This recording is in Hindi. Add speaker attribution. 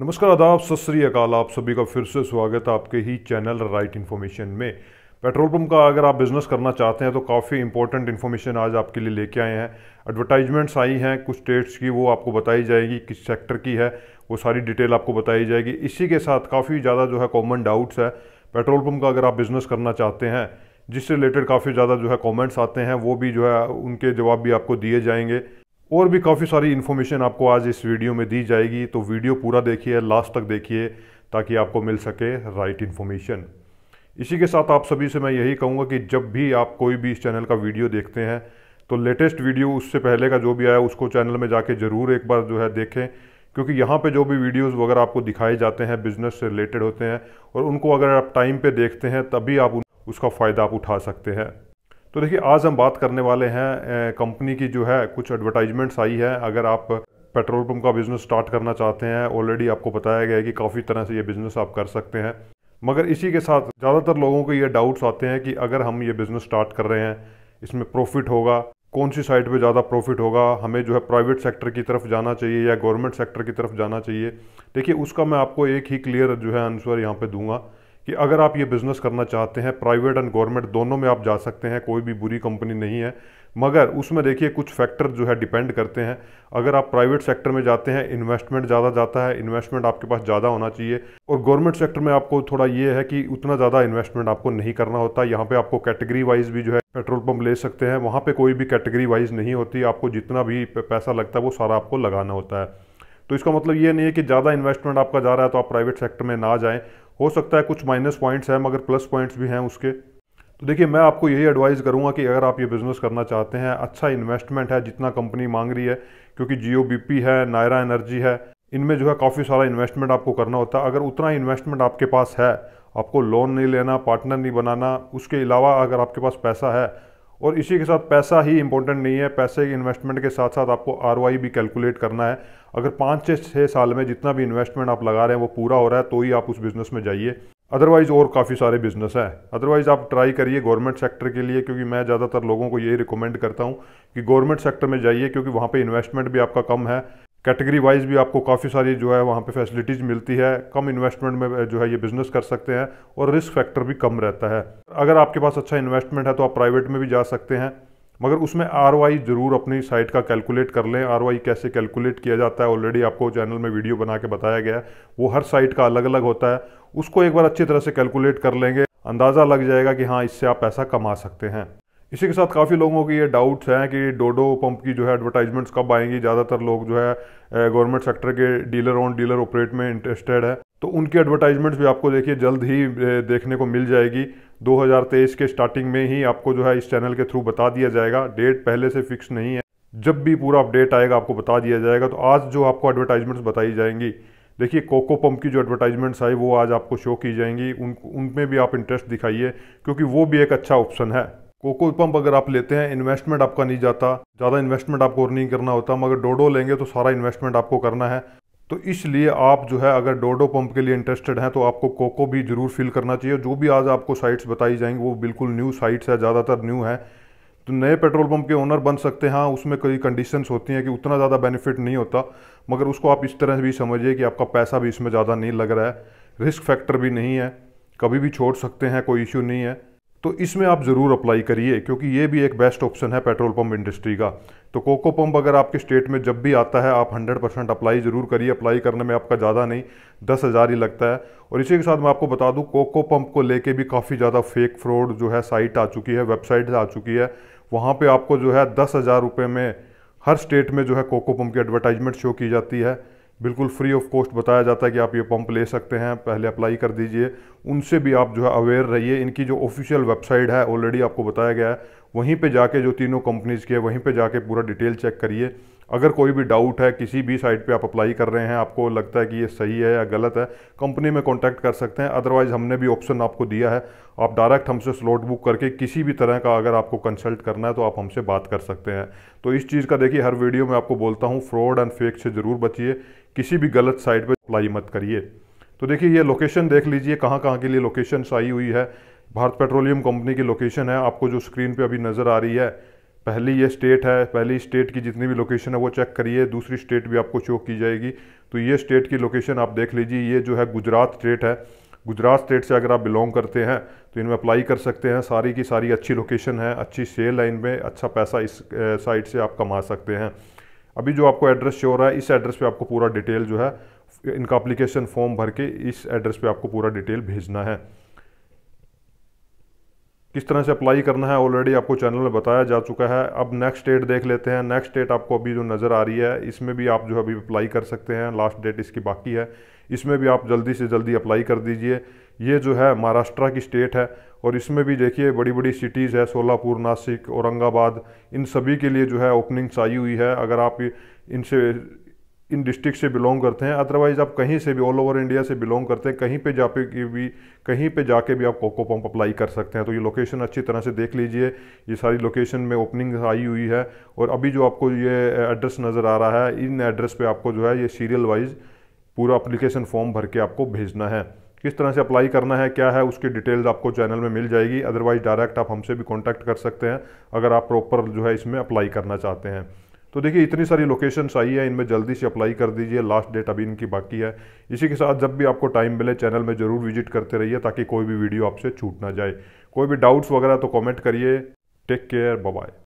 Speaker 1: नमस्कार आदाब सत अकाल आप सभी का फिर से स्वागत है आपके ही चैनल राइट इन्फॉर्मेशन में पेट्रोल पंप का अगर आप बिज़नेस करना चाहते हैं तो काफ़ी इंपॉर्टेंट इन्फॉर्मेशन आज आपके लिए लेके आए हैं एडवर्टाइजमेंट्स आई हैं कुछ स्टेट्स की वो आपको बताई जाएगी किस सेक्टर की है वो सारी डिटेल आपको बताई जाएगी इसी के साथ काफ़ी ज़्यादा जो है कॉमन डाउट्स है पेट्रोल पम्प का अगर आप बिज़नेस करना चाहते हैं जिससे रिलेटेड काफ़ी ज़्यादा जो है कॉमेंट्स आते हैं वो भी जो है उनके जवाब भी आपको दिए जाएंगे और भी काफ़ी सारी इन्फॉर्मेशन आपको आज इस वीडियो में दी जाएगी तो वीडियो पूरा देखिए लास्ट तक देखिए ताकि आपको मिल सके राइट इन्फॉर्मेशन इसी के साथ आप सभी से मैं यही कहूँगा कि जब भी आप कोई भी इस चैनल का वीडियो देखते हैं तो लेटेस्ट वीडियो उससे पहले का जो भी आया उसको चैनल में जाके ज़रूर एक बार जो है देखें क्योंकि यहाँ पे जो भी वीडियोस वगैरह आपको दिखाए जाते हैं बिजनेस से रिलेटेड होते हैं और उनको अगर आप टाइम पे देखते हैं तभी आप उसका फ़ायदा आप उठा सकते हैं तो देखिए आज हम बात करने वाले हैं कंपनी की जो है कुछ एडवर्टाइजमेंट्स आई है अगर आप पेट्रोल पंप का बिज़नेस स्टार्ट करना चाहते हैं ऑलरेडी आपको बताया गया है कि काफ़ी तरह से ये बिज़नेस आप कर सकते हैं मगर इसी के साथ ज़्यादातर लोगों को ये डाउट्स आते हैं कि अगर हम ये बिज़नेस स्टार्ट कर रहे हैं इसमें प्रॉफिट होगा कौन सी साइड पे ज़्यादा प्रॉफिट होगा हमें जो है प्राइवेट सेक्टर की तरफ जाना चाहिए या गवर्नमेंट सेक्टर की तरफ जाना चाहिए देखिए उसका मैं आपको एक ही क्लियर जो है आंसर यहाँ पे दूंगा कि अगर आप ये बिज़नेस करना चाहते हैं प्राइवेट एंड गवर्नमेंट दोनों में आप जा सकते हैं कोई भी बुरी कंपनी नहीं है मगर उसमें देखिए कुछ फैक्टर जो है डिपेंड करते हैं अगर आप प्राइवेट सेक्टर में जाते हैं इन्वेस्टमेंट ज़्यादा जाता है इन्वेस्टमेंट आपके पास ज़्यादा होना चाहिए और गवर्नमेंट सेक्टर में आपको थोड़ा ये है कि उतना ज़्यादा इन्वेस्टमेंट आपको नहीं करना होता यहाँ पे आपको कैटेगरी वाइज भी जो है पेट्रोल पंप ले सकते हैं वहाँ पर कोई भी कैटेगरी वाइज नहीं होती आपको जितना भी पैसा लगता है वो सारा आपको लगाना होता है तो इसका मतलब ये नहीं है कि ज़्यादा इन्वेस्टमेंट आपका जा रहा है तो आप प्राइवेट सेक्टर में ना जाएं हो सकता है कुछ माइनस पॉइंट्स हैं मगर प्लस पॉइंट्स भी हैं उसके तो देखिए मैं आपको यही एडवाइस करूंगा कि अगर आप ये बिज़नेस करना चाहते हैं अच्छा इन्वेस्टमेंट है जितना कंपनी मांग रही है क्योंकि जियो है नायरा एनर्जी है इनमें जो है काफ़ी सारा इन्वेस्टमेंट आपको करना होता है अगर उतना इन्वेस्टमेंट आपके पास है आपको लोन नहीं लेना पार्टनर नहीं बनाना उसके अलावा अगर आपके पास पैसा है और इसी के साथ पैसा ही इंपॉर्टेंट नहीं है पैसे की इन्वेस्टमेंट के साथ साथ आपको आर भी कैलकुलेट करना है अगर पाँच से छः साल में जितना भी इन्वेस्टमेंट आप लगा रहे हैं वो पूरा हो रहा है तो ही आप उस बिज़नेस में जाइए अदरवाइज़ और काफ़ी सारे बिजनेस हैं अदरवाइज़ आप ट्राई करिए गवर्नमेंट सेक्टर के लिए क्योंकि मैं ज़्यादातर लोगों को यही रिकमेंड करता हूँ कि गवर्नमेंट सेक्टर में जाइए क्योंकि वहाँ पे इन्वेस्टमेंट भी आपका कम है कैटेगरी वाइज भी आपको काफ़ी सारी जो है वहाँ पे फैसिलिटीज़ मिलती है कम इन्वेस्टमेंट में जो है ये बिज़नेस कर सकते हैं और रिस्क फैक्टर भी कम रहता है अगर आपके पास अच्छा इन्वेस्टमेंट है तो आप प्राइवेट में भी जा सकते हैं मगर उसमें आर ज़रूर अपनी साइट का कैलकुलेट कर लें आर कैसे कैलकुलेट किया जाता है ऑलरेडी आपको चैनल में वीडियो बना के बताया गया है वो हर साइट का अलग अलग होता है उसको एक बार अच्छी तरह से कैलकुलेट कर लेंगे अंदाज़ा लग जाएगा कि हाँ इससे आप पैसा कमा सकते हैं इसी के साथ काफ़ी लोगों के ये डाउट्स हैं कि डोडो पंप की जो है एडवर्टाइजमेंट्स कब आएंगी ज़्यादातर लोग जो है गवर्नमेंट सेक्टर के डीलर ऑन डीलर ऑपरेट में इंटरेस्टेड है तो उनकी एडवर्टाइजमेंट्स भी आपको देखिए जल्द ही देखने को मिल जाएगी 2023 के स्टार्टिंग में ही आपको जो है इस चैनल के थ्रू बता दिया जाएगा डेट पहले से फिक्स नहीं है जब भी पूरा अपडेट आएगा आपको बता दिया जाएगा तो आज जो आपको एडवर्टाइजमेंट्स बताई जाएंगी देखिए कोको पम्प की जो एडवर्टाइजमेंट्स आई वो आज आपको शो की जाएंगी उन उनमें भी आप इंटरेस्ट दिखाइए क्योंकि वो भी एक अच्छा ऑप्शन है कोको पम्प अगर आप लेते हैं इन्वेस्टमेंट आपका नहीं जाता ज़्यादा इन्वेस्टमेंट आपको नहीं करना होता मगर डोडो लेंगे तो सारा इन्वेस्टमेंट आपको करना है तो इसलिए आप जो है अगर डोडो पंप के लिए इंटरेस्टेड हैं तो आपको कोको भी ज़रूर फील करना चाहिए जो भी आज आपको साइट्स बताई जाएंगी वो बिल्कुल न्यू साइट्स है ज़्यादातर न्यू है तो नए पेट्रोल पंप के ओनर बन सकते हैं हाँ, उसमें कई कंडीशंस होती हैं कि उतना ज़्यादा बेनिफिट नहीं होता मगर उसको आप इस तरह भी समझिए कि आपका पैसा भी इसमें ज़्यादा नहीं लग रहा है रिस्क फैक्टर भी नहीं है कभी भी छोड़ सकते हैं कोई इश्यू नहीं है तो इसमें आप ज़रूर अप्लाई करिए क्योंकि ये भी एक बेस्ट ऑप्शन है पेट्रोल पंप इंडस्ट्री का तो कोको पंप अगर आपके स्टेट में जब भी आता है आप 100 परसेंट अप्लाई ज़रूर करिए अप्लाई करने में आपका ज़्यादा नहीं दस हज़ार ही लगता है और इसी के साथ मैं आपको बता दूं कोको पंप को लेके भी काफ़ी ज़्यादा फेक फ्रॉड जो है साइट आ चुकी है वेबसाइट आ चुकी है वहाँ पर आपको जो है दस हज़ार में हर स्टेट में जो है कोको पंप की एडवर्टाइजमेंट शो की जाती है बिल्कुल फ्री ऑफ कॉस्ट बताया जाता है कि आप ये पंप ले सकते हैं पहले अप्लाई कर दीजिए उनसे भी आप जो है अवेयर रहिए इनकी जो ऑफिशियल वेबसाइट है ऑलरेडी आपको बताया गया है वहीं पे जाके जो तीनों कंपनीज़ की है वहीं पे जाके पूरा डिटेल चेक करिए अगर कोई भी डाउट है किसी भी साइट पे आप अप्लाई कर रहे हैं आपको लगता है कि ये सही है या गलत है कंपनी में कॉन्टैक्ट कर सकते हैं अदरवाइज़ हमने भी ऑप्शन आपको दिया है आप डायरेक्ट हमसे स्लॉट बुक करके किसी भी तरह का अगर आपको कंसल्ट करना है तो आप हमसे बात कर सकते हैं तो इस चीज़ का देखिए हर वीडियो में आपको बोलता हूँ फ्रॉड एंड फेक से ज़रूर बचिए किसी भी गलत साइट पर अप्लाई मत करिए तो देखिए ये लोकेशन देख लीजिए कहाँ कहाँ के लिए लोकेशन आई हुई है भारत पेट्रोलियम कंपनी की लोकेशन है आपको जो स्क्रीन पे अभी नज़र आ रही है पहली ये स्टेट है पहली स्टेट की जितनी भी लोकेशन है वो चेक करिए दूसरी स्टेट भी आपको शो की जाएगी तो ये स्टेट की लोकेशन आप देख लीजिए ये जो है गुजरात स्टेट है गुजरात स्टेट से अगर आप बिलोंग करते हैं तो इनमें अप्लाई कर सकते हैं सारी की सारी अच्छी लोकेशन है अच्छी सेल है इनमें अच्छा पैसा इस साइड से आप कमा सकते हैं अभी जो आपको एड्रेस शो हो रहा है इस एड्रेस पे आपको पूरा डिटेल जो है इनका अप्लीकेशन फॉर्म भर के इस एड्रेस पे आपको पूरा डिटेल भेजना है किस तरह से अप्लाई करना है ऑलरेडी आपको चैनल में बताया जा चुका है अब नेक्स्ट डेट देख लेते हैं नेक्स्ट डेट आपको अभी जो नज़र आ रही है इसमें भी आप जो अभी अप्लाई कर सकते हैं लास्ट डेट इसकी बाकी है इसमें भी आप जल्दी से जल्दी अप्लाई कर दीजिए ये जो है महाराष्ट्र की स्टेट है और इसमें भी देखिए बड़ी बड़ी सिटीज़ है सोलापुर नासिक औरंगाबाद इन सभी के लिए जो है ओपनिंग्स आई हुई है अगर आप इनसे इन डिस्ट्रिक्ट से बिलोंग करते हैं अदरवाइज़ आप कहीं से भी ऑल ओवर इंडिया से बिलोंग करते हैं कहीं पे जाके पे भी कहीं पे जाके भी आप कोको पम्प अप्लाई कर सकते हैं तो ये लोकेशन अच्छी तरह से देख लीजिए ये सारी लोकेशन में ओपनिंग आई हुई है और अभी जो आपको ये एड्रेस नज़र आ रहा है इन एड्रेस पर आपको जो है ये सीरियल वाइज पूरा अप्लीकेशन फॉर्म भर के आपको भेजना है किस तरह से अप्लाई करना है क्या है उसकी डिटेल्स आपको चैनल में मिल जाएगी अदरवाइज़ डायरेक्ट आप हमसे भी कॉन्टैक्ट कर सकते हैं अगर आप प्रॉपर जो है इसमें अप्लाई करना चाहते हैं तो देखिए इतनी सारी लोकेशंस आई है इनमें जल्दी से अप्लाई कर दीजिए लास्ट डेट अभी इनकी बाकी है इसी के साथ जब भी आपको टाइम मिले चैनल में ज़रूर विजिट करते रहिए ताकि कोई भी वीडियो आपसे छूट ना जाए कोई भी डाउट्स वगैरह तो कॉमेंट करिए टेक केयर बाय